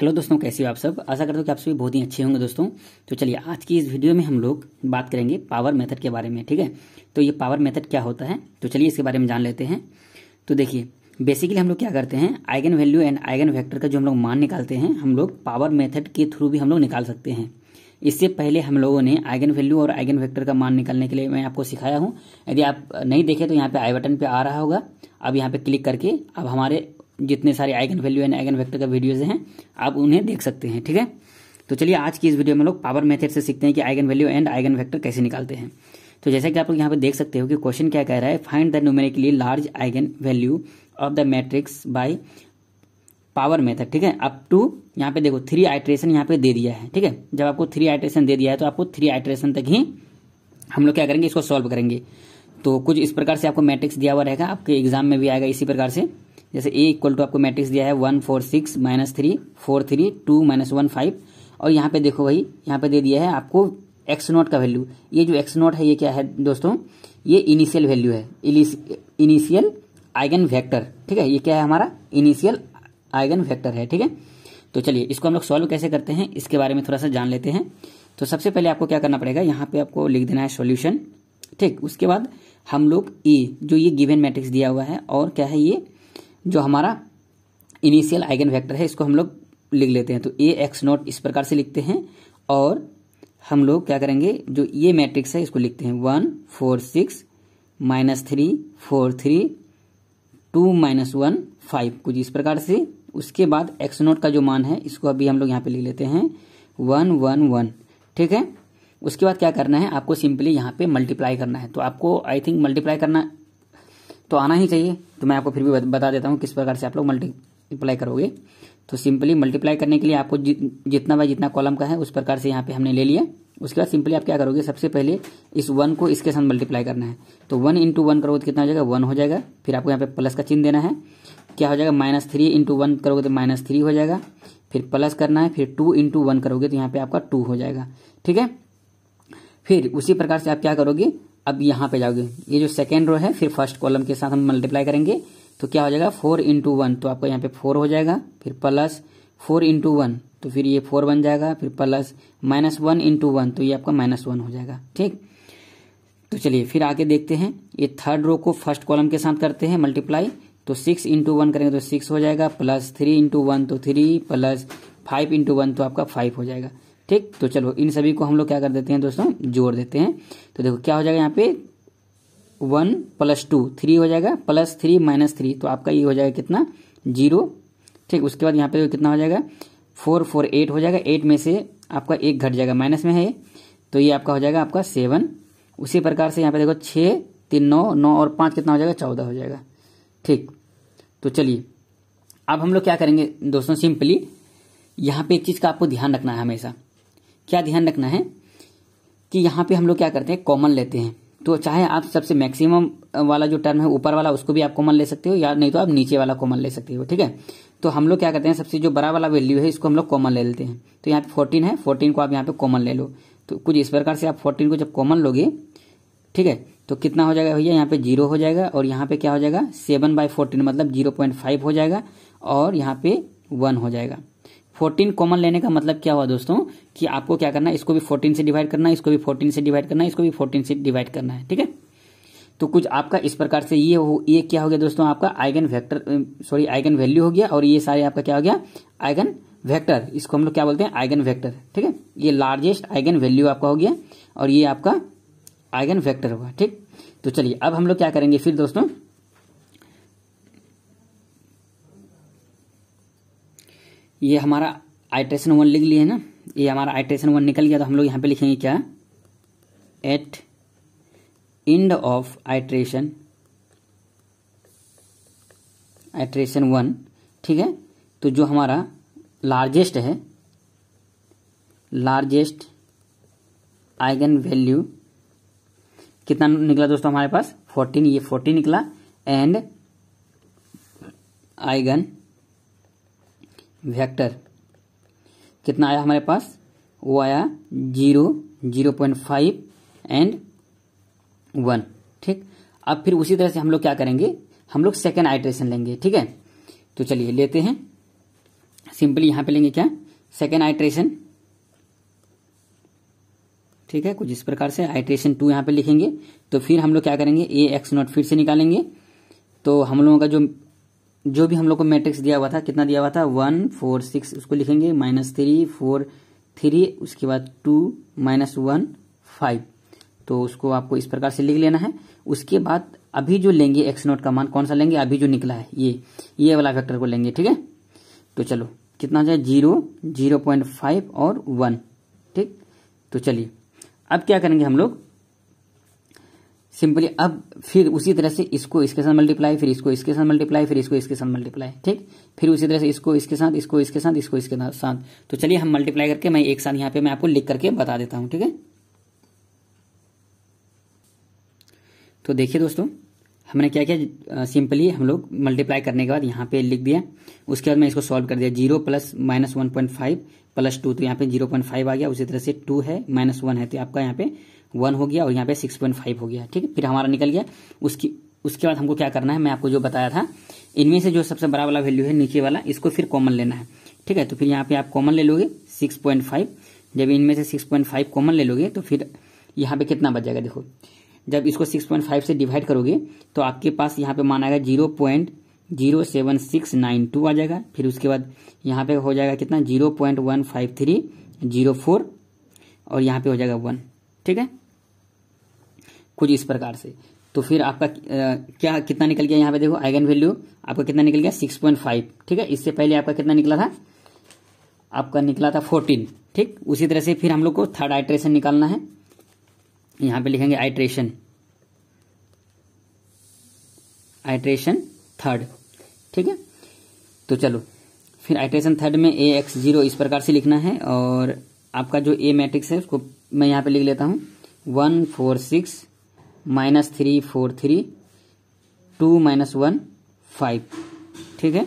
hello दोस्तों कैसे हो आप सब आशा करता हूँ कि आप सभी बहुत ही अच्छे होंगे दोस्तों तो चलिए आज की इस वीडियो में हम लोग बात करेंगे पावर मेथड के बारे में ठीक है तो ये पावर मेथड क्या होता है तो चलिए इसके बारे में जान लेते हैं तो देखिए बेसिकली हम लोग क्या करते हैं eigen value and eigen vector का जो हम लोग मान निकालते हैं हम लोग पावर मेथड के थ्रू भी हम लोग निकाल सकते हैं इससे पहले हम लोगों ने आइगन वैल्यू और आइगन वेक्टर का मान निकालने के लिए मैं आपको सिखाया हूँ यदि आप नहीं देखे तो यहाँ पे आई बटन पे आ रहा होगा अब यहाँ पे क्लिक करके अब हमारे जितने सारे eigen value and eigen vector का वीडियोज हैं आप उन्हें देख सकते हैं ठीक है तो चलिए आज की इस वीडियो में लोग पावर मेथड से सीखते हैं कि eigen value and eigen vector कैसे निकालते हैं तो जैसा कि आप लोग यहाँ पर देख सकते हो कि क्वेश्चन क्या कह रहा है find the numerically large eigen value of the matrix by power method ठीक है अप टू यहाँ पे देखो थ्री आइट्रेशन यहाँ पे दे दिया है ठीक है जब आपको थ्री आइट्रेशन दे दिया है तो आपको थ्री आइट्रेशन तक ही हम लोग क्या करेंगे इसको सॉल्व करेंगे तो कुछ इस प्रकार से आपको मैट्रिक्स दिया हुआ रहेगा आपके एग्जाम में भी आएगा इसी प्रकार से जैसे ए इक्वल टू आपको मैट्रिक्स दिया है one four six minus three four three two minus one five और यहाँ पे देखो भाई यहाँ पे दे दिया है आपको एक्स नॉट का वैल्यू ये जो एक्स नॉट है ये क्या है दोस्तों ये इनिशियल वैल्यू है इनिशियल आइगन वेक्टर ठीक है ये क्या है हमारा इनिशियल आइगन वेक्टर है ठीक है तो चलिए इसको हम लोग सॉल्व कैसे करते हैं इसके बारे में थोड़ा सा जान लेते हैं तो सबसे पहले आपको क्या करना पड़ेगा यहाँ पे आपको लिख देना है सॉल्यूशन ठीक उसके बाद हम लोग ए जो ये गिवन मैट्रिक्स दिया हुआ है और क्या है ये जो हमारा इनिशियल आइगन वेक्टर है इसको हम लोग लिख लेते हैं तो ए एक्स नॉट इस प्रकार से लिखते हैं और हम लोग क्या करेंगे जो ये मैट्रिक्स है इसको लिखते हैं one four six minus three four three two minus one five कुछ इस प्रकार से उसके बाद एक्स नोट का जो मान है इसको अभी हम लोग यहाँ पे लिख लेते हैं वन वन वन ठीक है उसके बाद क्या करना है आपको सिंपली यहाँ पे मल्टीप्लाई करना है तो आपको आई थिंक मल्टीप्लाई करना तो आना ही चाहिए तो मैं आपको फिर भी बता देता हूँ किस प्रकार से आप लोग मल्टीप्लाई करोगे तो सिंपली मल्टीप्लाई करने के लिए आपको जितना बाय जितना कॉलम का है उस प्रकार से यहाँ पे हमने ले लिया उसके बाद सिंपली आप क्या करोगे सबसे पहले इस वन को इसके साथ मल्टीप्लाई करना है तो वन इंटू वन करोगे तो कितना हो जाएगा वन हो जाएगा फिर आपको यहाँ पे प्लस का चिन्ह देना है क्या हो जाएगा माइनस थ्री इंटू वन करोगे तो माइनस थ्री हो जाएगा फिर प्लस करना है फिर टू इंटू वन करोगे तो यहाँ पे आपका टू हो जाएगा ठीक है फिर उसी प्रकार से आप क्या करोगे अब यहाँ पे जाओगे ये जो सेकेंड रो है फिर फर्स्ट कॉलम के साथ हम मल्टीप्लाई करेंगे तो क्या हो जाएगा फोर इंटू वन तो आपका यहाँ पे फोर हो जाएगा फिर प्लस फोर इंटू वन तो फिर ये फोर बन जाएगा फिर plus minus one into one तो ये आपका माइनस वन हो जाएगा ठीक तो चलिए फिर आगे देखते हैं ये थर्ड रो को फर्स्ट कॉलम के साथ करते हैं मल्टीप्लाई तो सिक्स इंटू वन करेंगे तो सिक्स हो जाएगा प्लस थ्री इंटू वन तो three plus five into one तो आपका फाइव हो जाएगा ठीक तो चलो इन सभी को हम लोग क्या कर देते हैं दोस्तों जोड़ देते हैं तो देखो क्या हो जाएगा यहाँ पे वन प्लस टू थ्री हो जाएगा प्लस थ्री माइनस थ्री तो आपका ये हो जाएगा कितना जीरो ठीक उसके बाद यहाँ पे कितना हो जाएगा फोर फोर एट हो जाएगा एट में से आपका एक घट जाएगा माइनस में है तो ये आपका हो जाएगा आपका सेवन उसी प्रकार से यहाँ पे देखो छः तीन नौ नौ और पाँच कितना हो जाएगा चौदह हो जाएगा ठीक तो चलिए अब हम लोग क्या करेंगे दोस्तों सिंपली यहाँ पे एक चीज़ का आपको ध्यान रखना है हमेशा क्या ध्यान रखना है कि यहाँ पे हम लोग क्या करते हैं कॉमन लेते हैं तो चाहे आप सबसे मैक्सिमम वाला जो टर्म है ऊपर वाला उसको भी आप कॉमन ले सकते हो या नहीं तो आप नीचे वाला कॉमन ले सकते हो ठीक है तो हम लोग क्या करते हैं सबसे जो बड़ा वाला वैल्यू है इसको हम लोग कॉमन ले लेते हैं तो यहाँ पे फोर्टीन है फोर्टीन को आप यहाँ पे कॉमन ले लो तो कुछ इस प्रकार से आप फोर्टीन को जब कॉमन लोगे ठीक है तो कितना हो जाएगा भैया यहाँ पे जीरो हो जाएगा और यहाँ पे क्या हो जाएगा सेवन बाय फोर्टीन मतलब जीरो पॉइंट फाइव हो जाएगा और यहाँ पे वन हो जाएगा फोर्टीन कॉमन लेने का मतलब क्या हुआ दोस्तों कि आपको क्या करना है इसको भी फोर्टीन से डिवाइड करना है इसको भी फोर्टीन से डिवाइड करना है इसको भी फोर्टीन से डिवाइड करना है ठीक है तो कुछ आपका इस प्रकार से ये हो ये क्या हो गया दोस्तों आपका eigen vector sorry eigen value हो गया और ये सारे आपका क्या हो गया आइगन वेक्टर इसको हम लोग क्या बोलते हैं आइगन वेक्टर ठीक है ये लार्जेस्ट आइगन वैल्यू आपका हो गया और ये आपका आइगन वेक्टर होगा ठीक तो चलिए अब हम लोग क्या करेंगे फिर दोस्तों ये हमारा आइट्रेशन वन लिख लिए ना ये हमारा आइट्रेशन वन निकल गया तो हम लोग यहाँ पे लिखेंगे क्या at end of iteration iteration one ठीक है तो जो हमारा लार्जेस्ट है लार्जेस्ट आइगन वैल्यू कितना निकला दोस्तों हमारे पास फोर्टीन ये फोर्टीन निकला एंड आइगन वेक्टर कितना आया हमारे पास वो आया zero zero point five and one ठीक अब फिर उसी तरह से हम लोग क्या करेंगे हम लोग सेकेंड आइट्रेशन लेंगे ठीक है तो चलिए लेते हैं सिंपली यहां पे लेंगे क्या सेकेंड आइट्रेशन ठीक है कुछ इस प्रकार से आइट्रेशन टू यहां पे लिखेंगे तो फिर हम लोग क्या करेंगे ए एक्स नॉट फिर से निकालेंगे तो हम लोगों का जो जो भी हम लोग को मैट्रिक्स दिया हुआ था कितना दिया हुआ था वन फोर सिक्स उसको लिखेंगे माइनस थ्री फोर थ्री उसके बाद टू माइनस वन फाइव तो उसको आपको इस प्रकार से लिख लेना है उसके बाद अभी जो लेंगे एक्स नोट का मान कौन सा लेंगे अभी जो निकला है ये ये वाला फैक्टर को लेंगे ठीक है तो चलो कितना जाए जीरो जीरो पॉइंट फाइव और वन ठीक तो चलिए अब क्या करेंगे हम लोग सिंपली अब फिर उसी तरह से इसको इसके साथ मल्टीप्लाई फिर इसको इसके साथ मल्टीप्लाई फिर इसको इसके साथ मल्टीप्लाई ठीक फिर उसी तरह से इसको इसके साथ इसको इसके साथ इसको इसके साथ तो चलिए हम मल्टीप्लाई करके मैं एक साथ यहाँ पे मैं आपको लिख करके बता देता हूँ ठीक है तो देखिए दोस्तों हमने क्या किया सिंपली हम लोग मल्टीप्लाई करने के बाद यहाँ पे लिख दिया उसके बाद मैं इसको सॉल्व कर दिया zero plus minus one point five plus two तो यहाँ पे जीरो पॉइंट फाइव आ गया उसी तरह से टू है माइनस वन है तो आपका यहाँ पे वन हो गया और यहाँ पे सिक्स पॉइंट फाइव हो गया ठीक है फिर हमारा निकल गया उसकी उसके बाद हमको क्या करना है मैं आपको जो बताया था इनमें से जो सबसे बड़ा वाला वैल्यू है नीचे वाला इसको फिर कॉमन लेना है ठीक है तो फिर यहाँ पे आप कॉमन ले लोगे सिक्स पॉइंट फाइव जब इनमें से सिक्स पॉइंट फाइव कॉमन ले लोगे तो फिर यहाँ पे कितना बच जाएगा देखो जब इसको सिक्स पॉइंट फाइव से डिवाइड करोगे तो आपके पास यहाँ पे माना गया zero point zero seven six nine two आ जाएगा फिर उसके बाद यहाँ पे हो जाएगा कितना zero point one five three zero four और यहाँ पे हो जाएगा वन ठीक है कुछ इस प्रकार से तो फिर आपका क्या कितना निकल गया यहाँ पे देखो आइगन वैल्यू आपका कितना निकल गया सिक्स पॉइंट फाइव ठीक है इससे पहले आपका कितना निकला था आपका निकला था फोर्टीन ठीक उसी तरह से फिर हम लोग को थर्ड आइट्रेशन निकालना है यहाँ पे लिखेंगे आइट्रेशन आइट्रेशन थर्ड ठीक है तो चलो फिर आइट्रेशन थर्ड में ए एक्स जीरो इस प्रकार से लिखना है और आपका जो ए मैट्रिक्स है उसको मैं यहाँ पे लिख लेता हूँ one four six minus three four three two minus one five ठीक है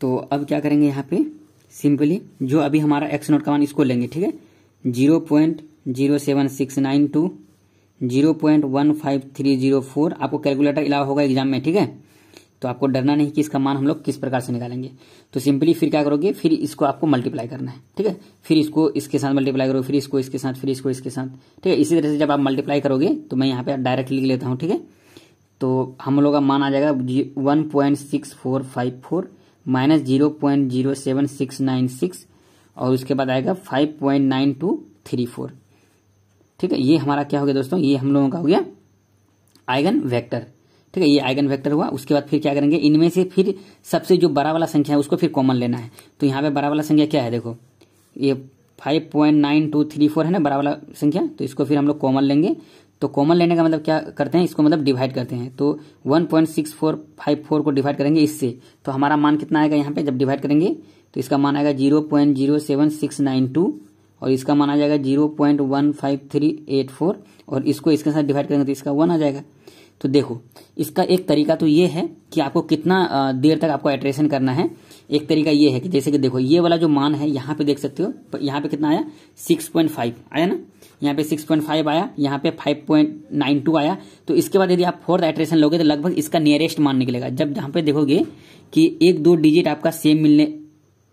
तो अब क्या करेंगे यहां पे सिंपली जो अभी हमारा एक्स नोट का मान इसको लेंगे ठीक है zero point zero seven six nine two zero point one five three zero four आपको कैलकुलेटर अलावा होगा एग्जाम में ठीक है तो आपको डरना नहीं कि इसका मान हम लोग किस प्रकार से निकालेंगे तो सिंपली फिर क्या करोगे फिर इसको आपको मल्टीप्लाई करना है ठीक है फिर इसको इसके साथ मल्टीप्लाई करोगे फिर इसको इसके साथ फिर इसको इसके साथ ठीक है इसी तरह से जब आप मल्टीप्लाई करोगे तो मैं यहाँ पे डायरेक्ट लिख लेता हूँ ठीक है तो हम लोग का मान आ जाएगा one point six four five four minus zero point zero seven six nine six और उसके बाद आएगा five point nine two three four ठीक है ये हमारा क्या हो गया दोस्तों ये हम लोगों का हो गया आइगन वेक्टर ठीक है ये आइगन वेक्टर हुआ उसके बाद फिर क्या करेंगे इनमें से फिर सबसे जो बड़ा वाला संख्या है उसको फिर कॉमन लेना है तो यहाँ पे बड़ा वाला संख्या क्या है देखो ये five point nine two three four है ना बड़ा वाला संख्या तो इसको फिर हम लोग कॉमन लेंगे तो कॉमन लेने का मतलब क्या करते हैं इसको मतलब डिवाइड करते हैं तो one point six four five four को डिवाइड करेंगे इससे तो हमारा मान कितना आएगा यहाँ पे जब डिवाइड करेंगे तो इसका मान आएगा zero point zero seven six nine two और इसका मान आ जाएगा zero point one five three eight four और इसको इसके साथ डिवाइड करेंगे तो इसका वन आ जाएगा तो देखो इसका एक तरीका तो ये है कि आपको कितना देर तक आपको एट्रेशन करना है एक तरीका ये है कि जैसे कि देखो ये वाला जो मान है यहाँ पे देख सकते हो यहाँ पे कितना आया 6.5 आया ना यहाँ पे 6.5 आया यहाँ पे 5.92 आया तो इसके बाद यदि आप फोर्थ एट्रेशन लोगे तो लगभग इसका नियरेस्ट मान निकलेगा जब जहाँ पे देखोगे कि एक दो डिजिट आपका सेम मिलने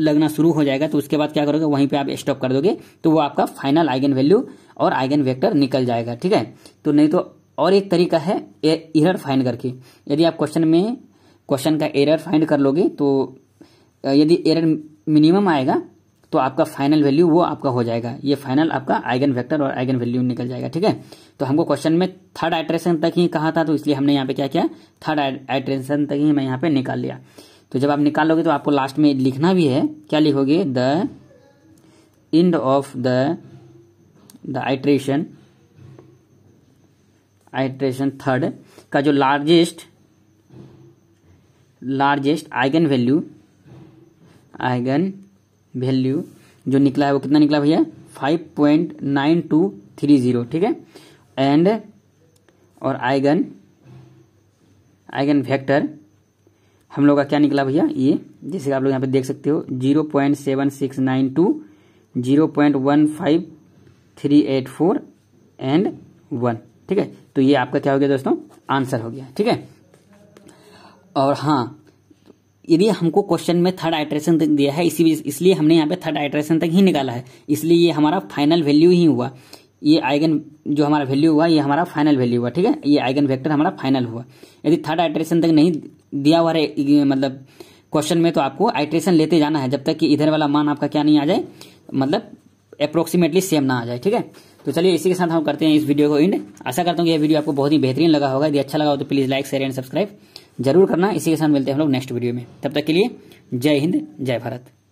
लगना शुरू हो जाएगा तो उसके बाद क्या करोगे वहीं पे आप स्टॉप कर दोगे तो वो आपका फाइनल आइगन वैल्यू और आइगन वेक्टर निकल जाएगा ठीक है तो नहीं तो और एक तरीका है एरर फाइंड करके यदि आप क्वेश्चन में क्वेश्चन का एरर फाइंड कर लोगे तो यदि एरर मिनिमम आएगा तो आपका फाइनल वैल्यू वो आपका हो जाएगा ये फाइनल आपका आइगन वेक्टर और आइगन वैल्यू निकल जाएगा ठीक है तो हमको क्वेश्चन में थर्ड आइट्रेशन तक ही कहा था तो इसलिए हमने यहाँ पे क्या किया थर्ड आइट्रेशन तक ही मैं यहाँ पे निकाल लिया तो जब आप निकालोगे तो आपको लास्ट में लिखना भी है क्या लिखोगे the end of the iteration iteration third का जो largest largest eigen value eigen value जो निकला है वो कितना निकला भैया five point nine two three zero ठीक है एंड और आइगन आइगन वेक्टर हम लोग का क्या निकला भैया ये जैसे आप लोग यहाँ पे देख सकते हो zero point seven six nine two zero point one five three eight four and one ठीक है तो ये आपका क्या हो गया दोस्तों आंसर हो गया ठीक है और हाँ यदि हमको क्वेश्चन में थर्ड आइट्रेशन तक दिया है इसी इसलिए हमने यहाँ पे थर्ड आइट्रेशन तक ही निकाला है इसलिए ये हमारा फाइनल वैल्यू ही हुआ ये आइगन जो हमारा वैल्यू हुआ ये हमारा फाइनल वैल्यू हुआ ठीक है ये आइगन वेक्टर हमारा फाइनल हुआ यदि थर्ड आइट्रेशन तक नहीं दिया हुआ है मतलब क्वेश्चन में तो आपको आइट्रेशन लेते जाना है जब तक कि इधर वाला मान आपका क्या नहीं आ जाए मतलब अप्रोक्सीमेटली सेम ना आ जाए ठीक है तो चलिए इसी के साथ हम करते हैं इस वीडियो को इंड आशा करता हूँ कि यह वीडियो आपको बहुत ही बेहतरीन लगा होगा यदि अच्छा लगा हो तो please like share and subscribe जरूर करना इसी के साथ मिलते हैं हम लोग नेक्स्ट वीडियो में तब तक के लिए जय हिंद जय भारत